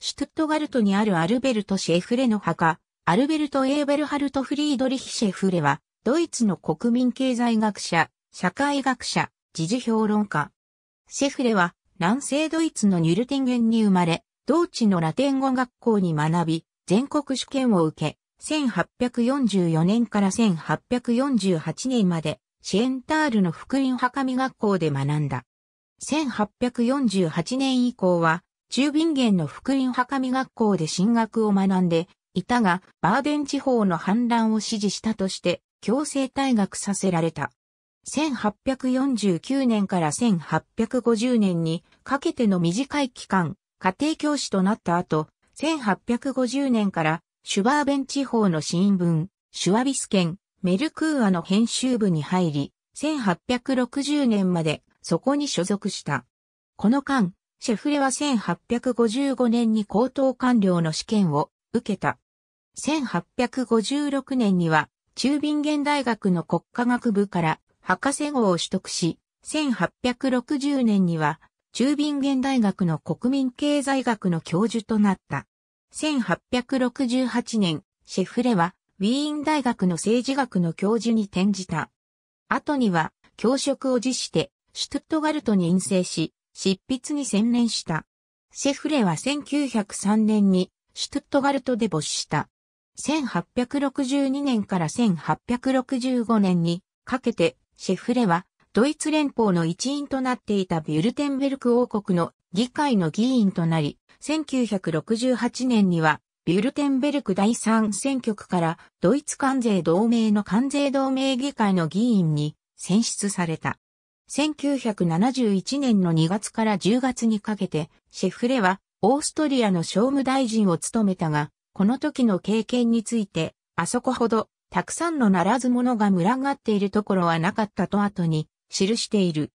シュトゥットガルトにあるアルベルト・シェフレの墓、アルベルト・エーベルハルト・フリードリヒ・シェフレは、ドイツの国民経済学者、社会学者、時事評論家。シェフレは、南西ドイツのニュルティンゲンに生まれ、同地のラテン語学校に学び、全国試験を受け、1844年から1848年まで、シェンタールの福音墓見学校で学んだ。1848年以降は、中瓶源の福音墓見学校で進学を学んでいたが、バーデン地方の反乱を支持したとして強制退学させられた。1849年から1850年にかけての短い期間、家庭教師となった後、1850年からシュバーベン地方の新聞、シュワビス県、メルクーアの編集部に入り、1860年までそこに所属した。この間、シェフレは1855年に高等官僚の試験を受けた。1856年には中ビンゲン大学の国家学部から博士号を取得し、1860年には中ビンゲン大学の国民経済学の教授となった。1868年、シェフレはウィーン大学の政治学の教授に転じた。後には教職を辞してシュトゥットガルトに陰性し、執筆に専念した。シェフレは1903年にシュトットガルトで没した。1862年から1865年にかけてシェフレはドイツ連邦の一員となっていたビュルテンベルク王国の議会の議員となり、1968年にはビュルテンベルク第3選挙区からドイツ関税同盟の関税同盟議会の議員に選出された。1971年の2月から10月にかけて、シェフレはオーストリアの商務大臣を務めたが、この時の経験について、あそこほど、たくさんのならず者が群がっているところはなかったと後に記している。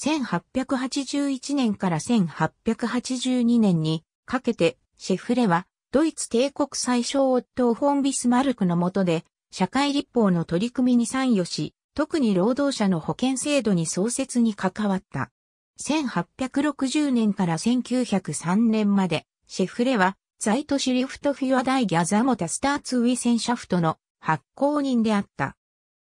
1881年から1882年にかけて、シェフレは、ドイツ帝国最小夫フォン・ビスマルクの下で、社会立法の取り組みに参与し、特に労働者の保険制度に創設に関わった。1860年から1903年まで、シェフレは、在都市リフトフィアダイギャザモタスターツウィセンシャフトの発行人であった。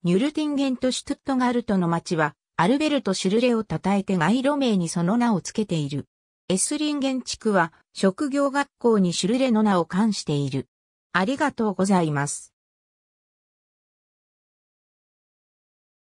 ニュルティンゲント・シュトゥットガルトの町は、アルベルト・シュルレを称えて街路名にその名を付けている。エスリンゲン地区は、職業学校にシュルレの名を冠している。ありがとうございます。